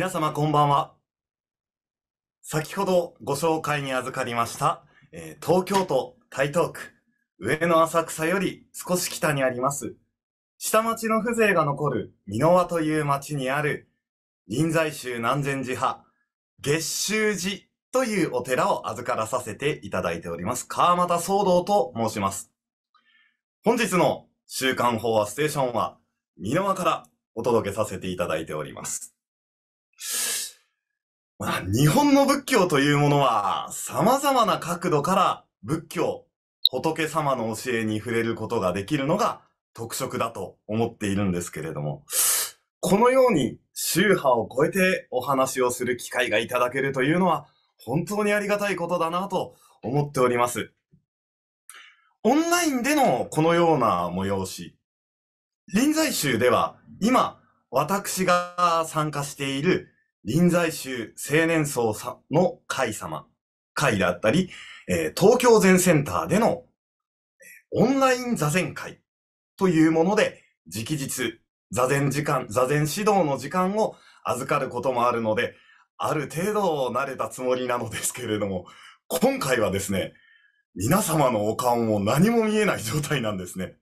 皆様こんばんは。先ほどご紹介に預かりました、えー、東京都台東区、上野浅草より少し北にあります、下町の風情が残る箕輪という町にある、臨済宗南禅寺派、月州寺というお寺を預からさせていただいております、川又騒動と申します。本日の週刊法話ステーションは、箕輪からお届けさせていただいております。まあ、日本の仏教というものは、様々な角度から仏教、仏様の教えに触れることができるのが特色だと思っているんですけれども、このように宗派を超えてお話をする機会がいただけるというのは、本当にありがたいことだなと思っております。オンラインでのこのような催し、臨済宗では今、私が参加している臨済宗青年層の会様、会であったり、えー、東京禅センターでのオンライン座禅会というもので、直日、座禅時間、座禅指導の時間を預かることもあるので、ある程度慣れたつもりなのですけれども、今回はですね、皆様のお顔も何も見えない状態なんですね。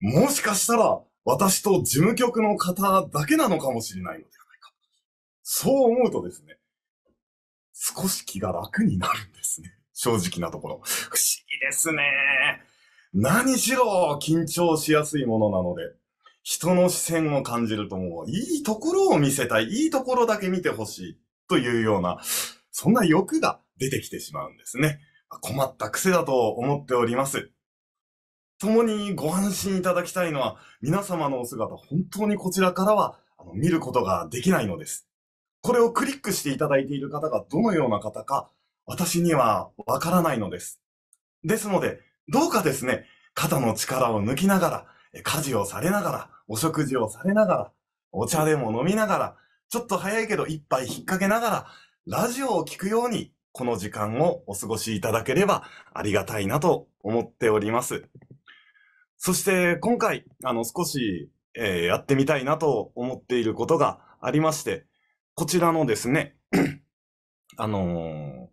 もしかしたら、私と事務局の方だけなのかもしれないのです。そう思うとですね、少し気が楽になるんですね。正直なところ。不思議ですね。何しろ緊張しやすいものなので、人の視線を感じるともういいところを見せたい、いいところだけ見てほしいというような、そんな欲が出てきてしまうんですね。困った癖だと思っております。共にご安心いただきたいのは、皆様のお姿、本当にこちらからは、あの、見ることができないのです。これをクリックしていただいている方がどのような方か、私にはわからないのです。ですので、どうかですね、肩の力を抜きながら、家事をされながら、お食事をされながら、お茶でも飲みながら、ちょっと早いけど一杯引っ掛けながら、ラジオを聞くように、この時間をお過ごしいただければありがたいなと思っております。そして今回、あの少し、えー、やってみたいなと思っていることがありまして、こちらのですね、あのー、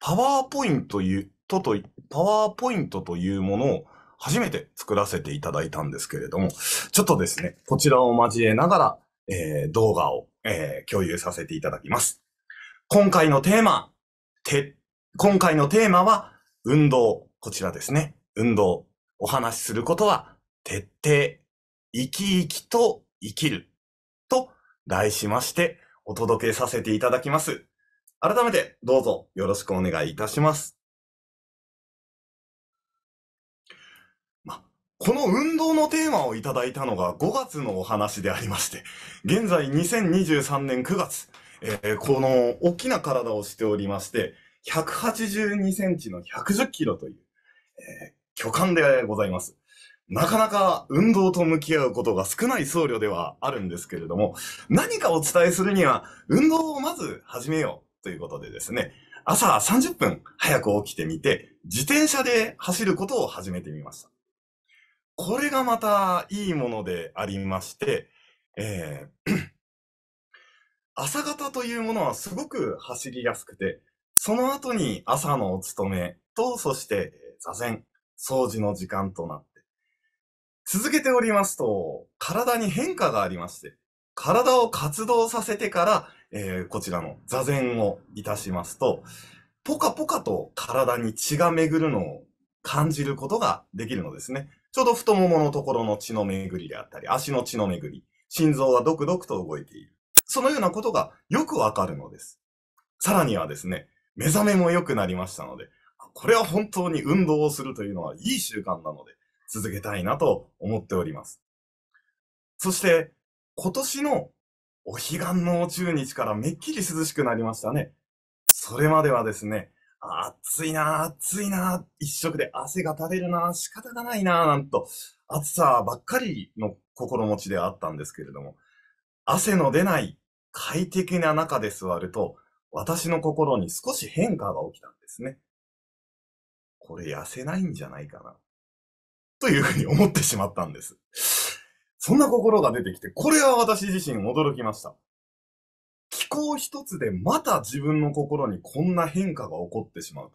パワーポイントうとと、パワーポイントというものを初めて作らせていただいたんですけれども、ちょっとですね、こちらを交えながら、えー、動画を、えー、共有させていただきます。今回のテーマ、て、今回のテーマは、運動。こちらですね。運動。お話しすることは、徹底、生き生きと生きる。と題しまして、お届けさせていただきます。改めてどうぞよろしくお願いいたします。この運動のテーマをいただいたのが5月のお話でありまして、現在2023年9月、えー、この大きな体をしておりまして、182センチの110キロという、えー、巨漢でございます。なかなか運動と向き合うことが少ない僧侶ではあるんですけれども、何かお伝えするには、運動をまず始めようということでですね、朝30分早く起きてみて、自転車で走ることを始めてみました。これがまたいいものでありまして、えー 朝方というものはすごく走りやすくて、その後に朝のお勤めと、そして座禅、掃除の時間となって、続けておりますと、体に変化がありまして、体を活動させてから、えー、こちらの座禅をいたしますと、ポカポカと体に血が巡るのを感じることができるのですね。ちょうど太もものところの血の巡りであったり、足の血の巡り、心臓はドクドクと動いている。そのようなことがよくわかるのです。さらにはですね、目覚めも良くなりましたので、これは本当に運動をするというのはいい習慣なので、続けたいなと思っております。そして、今年のお彼岸の中日からめっきり涼しくなりましたね。それまではですね、暑いな暑いな一色で汗が垂れるな仕方がないななんと、暑さばっかりの心持ちであったんですけれども、汗の出ない快適な中で座ると、私の心に少し変化が起きたんですね。これ痩せないんじゃないかな。というふうに思ってしまったんです。そんな心が出てきて、これは私自身驚きました。気候一つでまた自分の心にこんな変化が起こってしまう。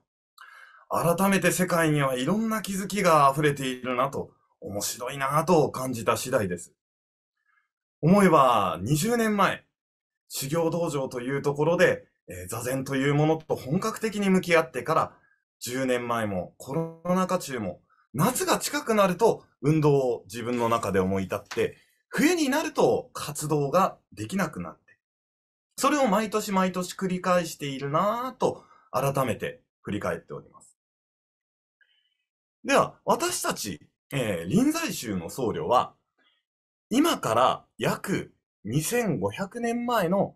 改めて世界にはいろんな気づきが溢れているなと、面白いなと感じた次第です。思えば20年前、修行道場というところで、えー、座禅というものと本格的に向き合ってから、10年前もコロナ禍中も夏が近くなると運動を自分の中で思い立って、冬になると活動ができなくなって、それを毎年毎年繰り返しているなぁと改めて振り返っております。では、私たち、えー、臨済宗の僧侶は、今から約2500年前の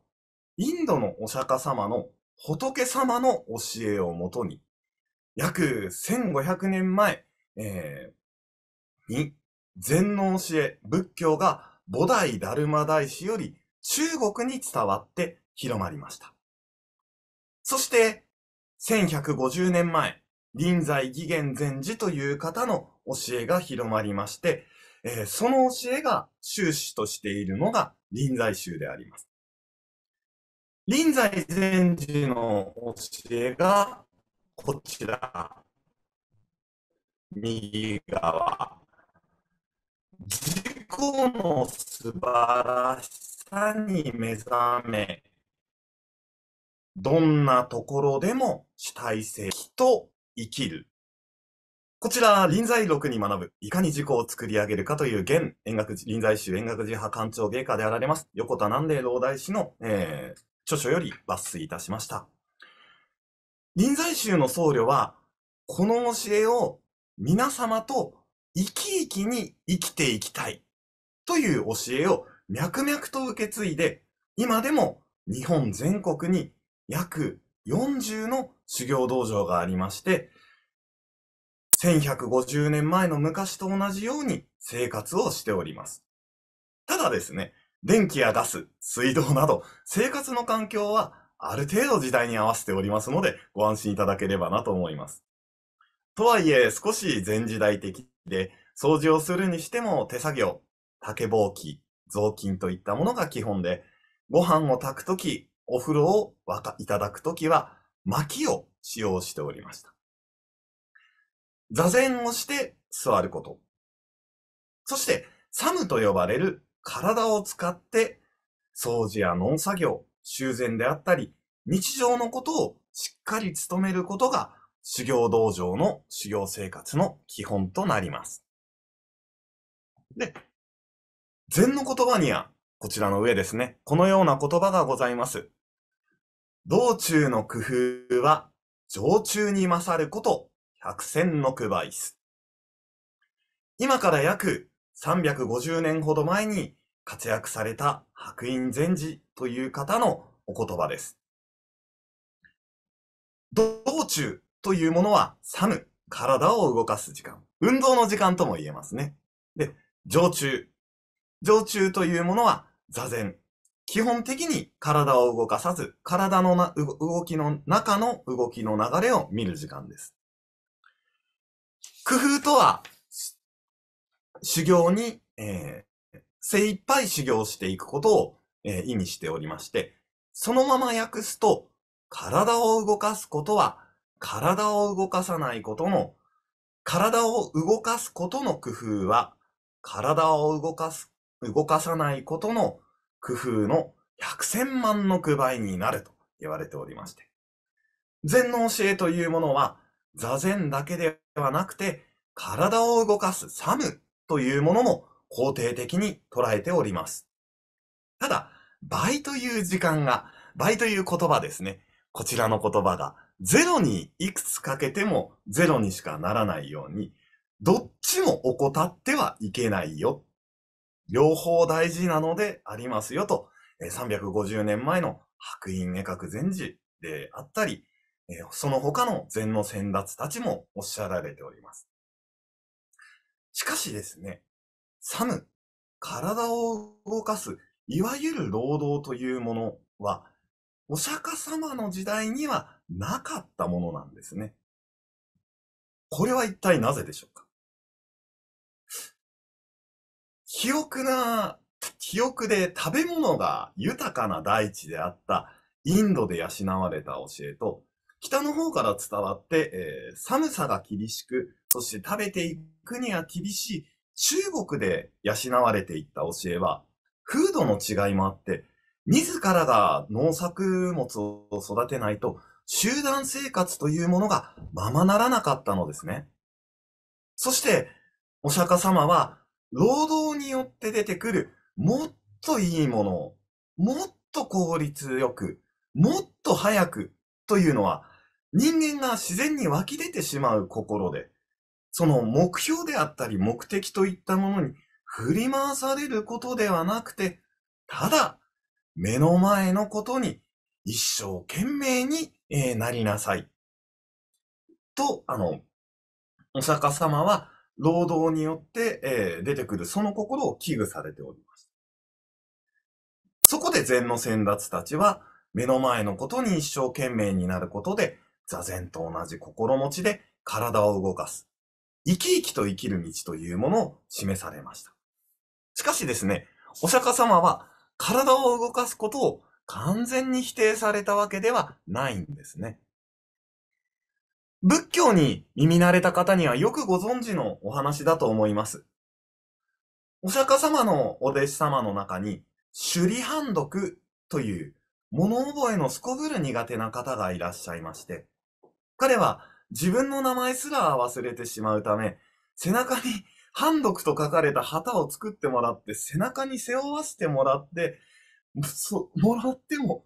インドのお釈迦様の仏様の教えをもとに、約1500年前、えー、に、禅の教え、仏教が菩提達磨大師より中国に伝わって広まりました。そして、1150年前、臨済義元禅師という方の教えが広まりまして、えー、その教えが終始としているのが臨済宗であります。臨済禅師の教えがこちら右側。自己の素晴らしさに目覚め、どんなところでも主体性と生きる。こちら、臨済録に学ぶ、いかに自己を作り上げるかという現、円寺、臨済宗円楽寺派館長芸家であられます、横田南霊老大師の、えー、著書より抜粋いたしました。臨済宗の僧侶は、この教えを皆様と生き生きに生きていきたいという教えを脈々と受け継いで、今でも日本全国に約40の修行道場がありまして、1150年前の昔と同じように生活をしております。ただですね、電気やガス、水道など生活の環境はある程度時代に合わせておりますのでご安心いただければなと思います。とはいえ、少し前時代的で、掃除をするにしても手作業、竹ぼうき、雑巾といったものが基本で、ご飯を炊くとき、お風呂をいただくときは、薪を使用しておりました。座禅をして座ること。そして、サムと呼ばれる体を使って、掃除や農作業、修繕であったり、日常のことをしっかり務めることが修行道場の修行生活の基本となります。で、禅の言葉には、こちらの上ですね、このような言葉がございます。道中の工夫は、常中に勝ること、百戦の区ばす。今から約350年ほど前に活躍された白隠禅師という方のお言葉です。道中というものは、サム、体を動かす時間。運動の時間とも言えますね。で、常駐。常駐というものは、座禅。基本的に体を動かさず、体のな動きの中の動きの流れを見る時間です。工夫とは、修行に、えー、精一杯修行していくことを、えー、意味しておりまして、そのまま訳すと、体を動かすことは体を動かさないことの、体を動かすことの工夫は、体を動かす、動かさないことの工夫の百千万の倍になると言われておりまして。禅の教えというものは、座禅だけではなくて、体を動かすサムというものも肯定的に捉えております。ただ、倍という時間が、倍という言葉ですね。こちらの言葉がゼロにいくつかけてもゼロにしかならないように、どっちも怠ってはいけないよ。両方大事なのでありますよと、350年前の白隠絵覚禅師であったり、その他の禅の先達たちもおっしゃられております。しかしですね、サム、体を動かす、いわゆる労働というものは、お釈迦様の時代にはなかったものなんですね。これは一体なぜでしょうか記憶な、記憶で食べ物が豊かな大地であったインドで養われた教えと、北の方から伝わって、えー、寒さが厳しく、そして食べていくには厳しい中国で養われていった教えは、風土の違いもあって、自らが農作物を育てないと集団生活というものがままならなかったのですね。そして、お釈迦様は、労働によって出てくる、もっといいものを、もっと効率よく、もっと早くというのは、人間が自然に湧き出てしまう心で、その目標であったり目的といったものに振り回されることではなくて、ただ、目の前のことに一生懸命にえー、なりなさい。と、あの、お釈迦様は、労働によって、えー、出てくるその心を危惧されております。そこで禅の先達たちは、目の前のことに一生懸命になることで、座禅と同じ心持ちで体を動かす。生き生きと生きる道というものを示されました。しかしですね、お釈迦様は体を動かすことを完全に否定されたわけではないんですね。仏教に耳慣れた方にはよくご存知のお話だと思います。お釈迦様のお弟子様の中に、首里判読という物覚えのすこぶる苦手な方がいらっしゃいまして、彼は自分の名前すら忘れてしまうため、背中に判読と書かれた旗を作ってもらって、背中に背負わせてもらって、そもらっても、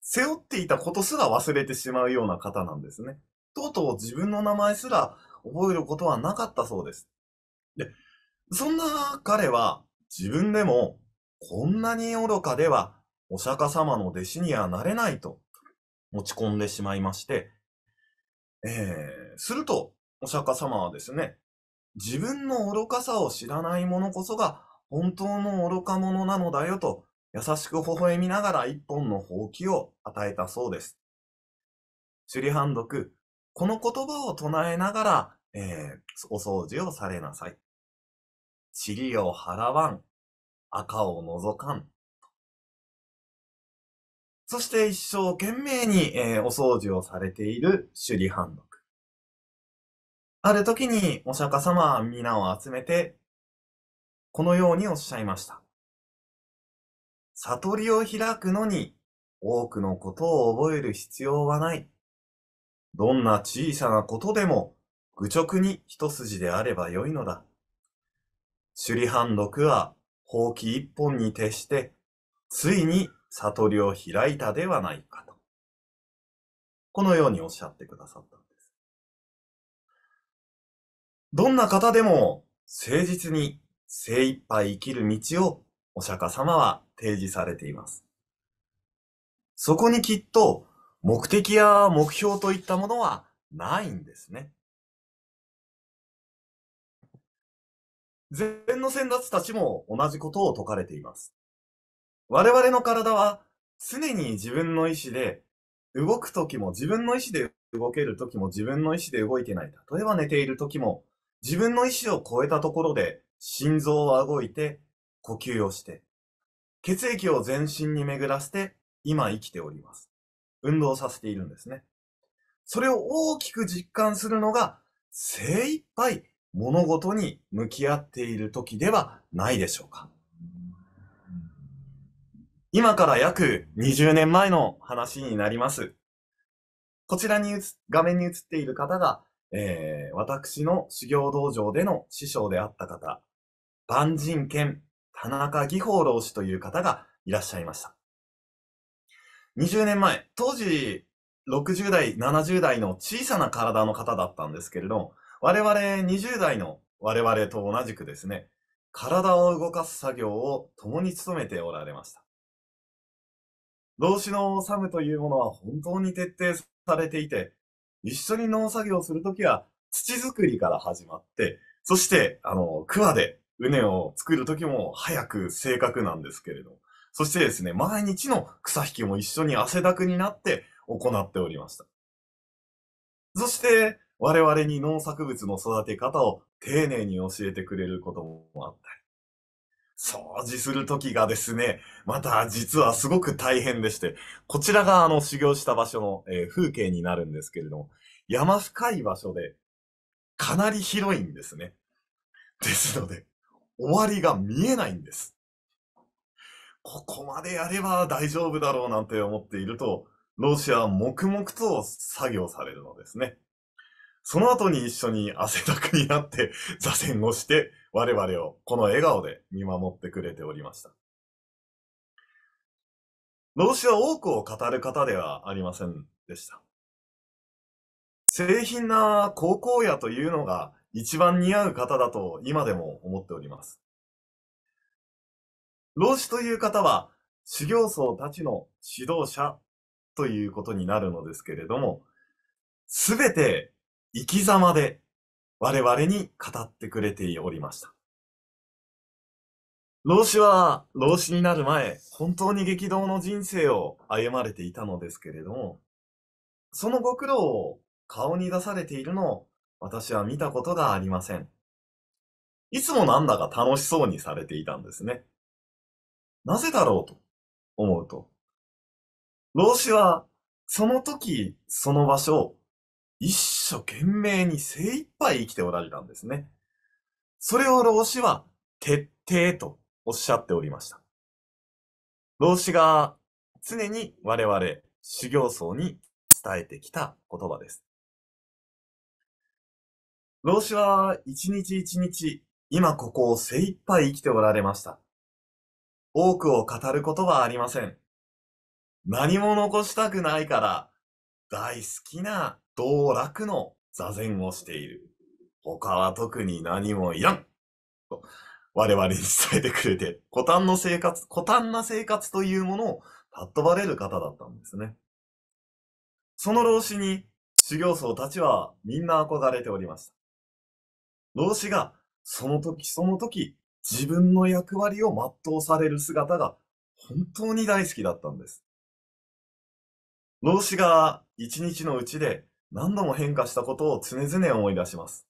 背負っていたことすら忘れてしまうような方なんですね。とうとう自分の名前すら覚えることはなかったそうです。で、そんな彼は自分でもこんなに愚かではお釈迦様の弟子にはなれないと持ち込んでしまいまして、えー、するとお釈迦様はですね、自分の愚かさを知らない者こそが本当の愚か者なのだよと優しく微笑みながら一本の放棄を与えたそうです。首里判読、この言葉を唱えながら、えー、お掃除をされなさい。塵を払わん、赤を覗かん。そして一生懸命に、えー、お掃除をされている首里判読。ある時にお釈迦様は皆を集めて、このようにおっしゃいました。悟りを開くのに多くのことを覚える必要はない。どんな小さなことでも愚直に一筋であればよいのだ。首里判読は放棄一本に徹して、ついに悟りを開いたではないかと。このようにおっしゃってくださったんです。どんな方でも誠実に精一杯生きる道をお釈迦様は提示されています。そこにきっと目的や目標といったものはないんですね。禅の先達たちも同じことを説かれています。我々の体は常に自分の意志で動くときも自分の意志で動けるときも自分の意志で動いてない。例えば寝ているときも自分の意志を超えたところで心臓は動いて呼吸をして、血液を全身に巡らせて、今生きております。運動させているんですね。それを大きく実感するのが、精一杯物事に向き合っている時ではないでしょうか。今から約20年前の話になります。こちらに映、画面に映っている方が、えー、私の修行道場での師匠であった方、万人剣田中義法老氏という方がいらっしゃいました。20年前、当時60代、70代の小さな体の方だったんですけれども、我々20代の我々と同じくですね、体を動かす作業を共に努めておられました。老子のサムというものは本当に徹底されていて、一緒に農作業するときは土作りから始まって、そして、あの、桑で畝を作る時も早く正確なんですけれどそしてですね、毎日の草引きも一緒に汗だくになって行っておりました。そして、我々に農作物の育て方を丁寧に教えてくれることもあったり。掃除するときがですね、また実はすごく大変でして、こちらがあの修行した場所の、え風景になるんですけれども、山深い場所でかなり広いんですね。ですので、終わりが見えないんです。ここまでやれば大丈夫だろうなんて思っていると、老子は黙々と作業されるのですね。その後に一緒に汗だくになって座禅をして我々をこの笑顔で見守ってくれておりました。老子は多くを語る方ではありませんでした。製品な高校野というのが一番似合う方だと今でも思っております。老子という方は修行僧たちの指導者ということになるのですけれども、すべて生き様で我々に語ってくれておりました。老子は老子になる前、本当に激動の人生を歩まれていたのですけれども、そのご苦労を顔に出されているのを私は見たことがありません。いつもなんだか楽しそうにされていたんですね。なぜだろうと思うと、老子はその時その場所を一生懸命に精一杯生きておられたんですね。それを老子は徹底とおっしゃっておりました。老子が常に我々修行僧に伝えてきた言葉です。老子は一日一日、今ここを精一杯生きておられました。多くを語ることはありません。何も残したくないから、大好きな道楽の座禅をしている。他は特に何もいらん。と我々に伝えてくれて、古短の生活、古短な生活というものをたっ飛ばれる方だったんですね。その老子に修行僧たちはみんな憧れておりました。老子がその時その時自分の役割を全うされる姿が本当に大好きだったんです。老子が一日のうちで何度も変化したことを常々思い出します。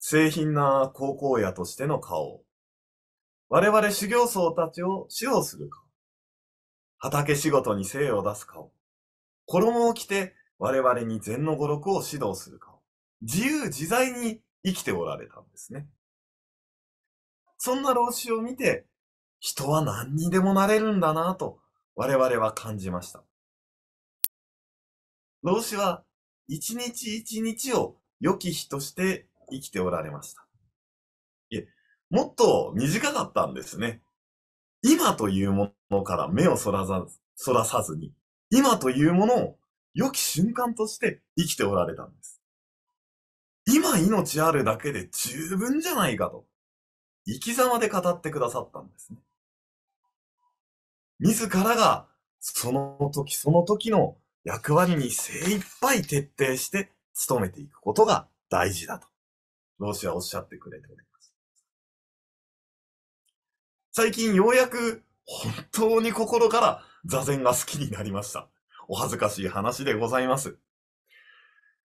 製品な高校野としての顔。我々修行僧たちを指導する顔。畑仕事に精を出す顔。衣を着て我々に禅の語録を指導する顔。自由自在に生きておられたんですね。そんな老子を見て、人は何にでもなれるんだなと我々は感じました。老子は一日一日を良き日として生きておられました。いえ、もっと短かったんですね。今というものから目をそらさそらさずに、今というものを良き瞬間として生きておられたんです。今命あるだけで十分じゃないかと、生き様で語ってくださったんですね。自らがその時その時の役割に精一杯徹底して努めていくことが大事だと、老子はおっしゃってくれております。最近ようやく本当に心から座禅が好きになりました。お恥ずかしい話でございます。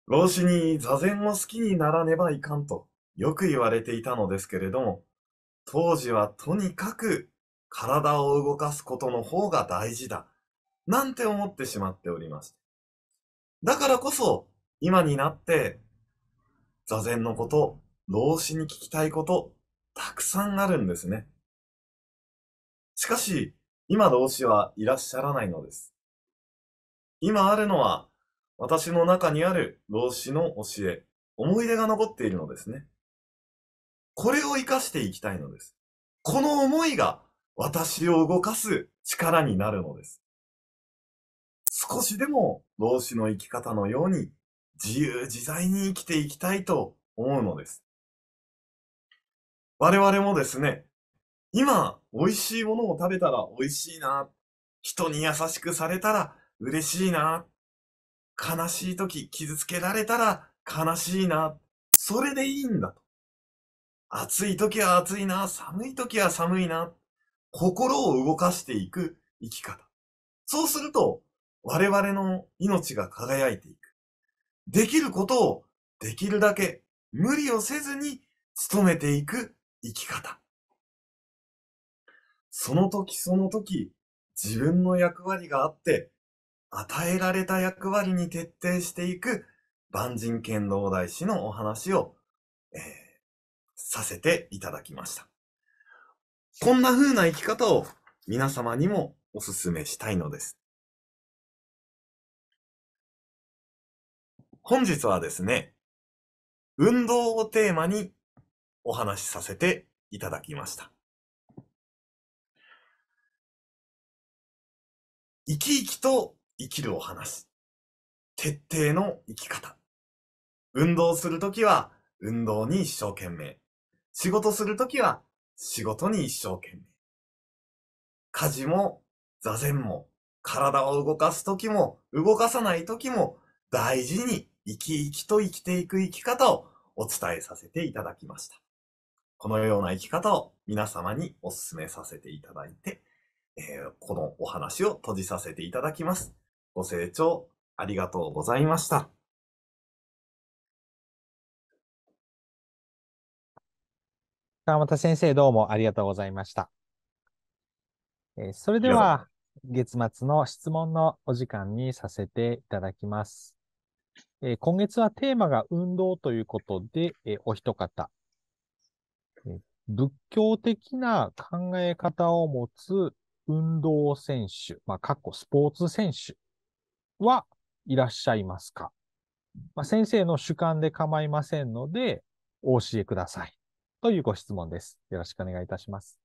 老子に座禅を好きにならねばいかんとよく言われていたのですけれども、当時はとにかく体を動かすことの方が大事だ、なんて思ってしまっておりました。だからこそ、今になって、座禅のこと、老子に聞きたいこと、たくさんあるんですね。しかし、今老子はいらっしゃらないのです。今あるのは、私の中にある老子の教え、思い出が残っているのですね。これを活かしていきたいのです。この思いが私を動かす力になるのです。少しでも老子の生き方のように自由自在に生きていきたいと思うのです。我々もですね、今美味しいものを食べたら美味しいな、人に優しくされたら嬉しいな、悲しい時、傷つけられたら悲しいな。それでいいんだと。暑い時は暑いな、寒い時は寒いな。心を動かしていく生き方。そうすると、我々の命が輝いていく。できることをできるだけ無理をせずに努めていく生き方。その時その時、自分の役割があって、与えられた役割に徹底していく万人剣道大師のお話を、えー、させていただきました。こんな風な生き方を皆様にもお勧めしたいのです。本日はですね、運動をテーマにお話しさせていただきました。生き生きと生きるお話徹底の生き方。運動するときは運動に一生懸命。仕事するときは仕事に一生懸命。家事も座禅も体を動かすときも動かさないときも大事に生き生きと生きていく生き方をお伝えさせていただきました。このような生き方を皆様にお勧めさせていただいて、えー、このお話を閉じさせていただきます。ご清聴ありがとうございました。川又先生、どうもありがとうございました。えー、それでは、月末の質問のお時間にさせていただきます。えー、今月はテーマが運動ということで、えー、お一方、えー、仏教的な考え方を持つ運動選手、まあ、かっこスポーツ選手はいらっしゃいますか、まあ、先生の主観で構いませんので、お教えください。というご質問です。よろしくお願いいたします。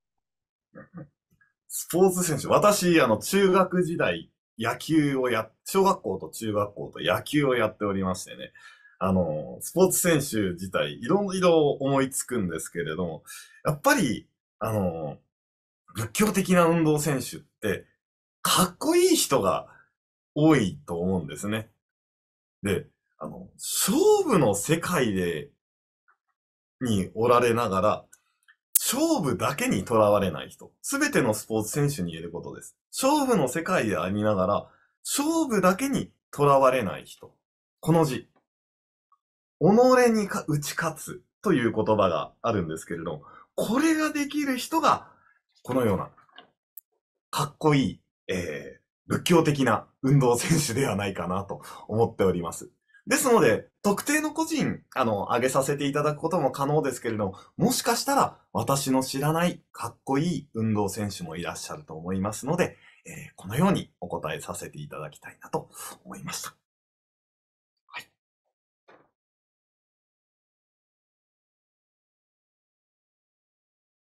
スポーツ選手、私、あの、中学時代、野球をや、小学校と中学校と野球をやっておりましてね、あの、スポーツ選手自体、いろいろ思いつくんですけれども、やっぱり、あの、仏教的な運動選手って、かっこいい人が多いと思うんですね。で、あの、勝負の世界で、におられながら、勝負だけにとらわれない人。すべてのスポーツ選手に言えることです。勝負の世界でありながら、勝負だけにとらわれない人。この字。己にか打ち勝つという言葉があるんですけれども、これができる人が、このような、かっこいい、え仏教的な運動選手ではないかなと思っております。ですので、特定の個人、あの、挙げさせていただくことも可能ですけれども、もしかしたら私の知らないかっこいい運動選手もいらっしゃると思いますので、えー、このようにお答えさせていただきたいなと思いました。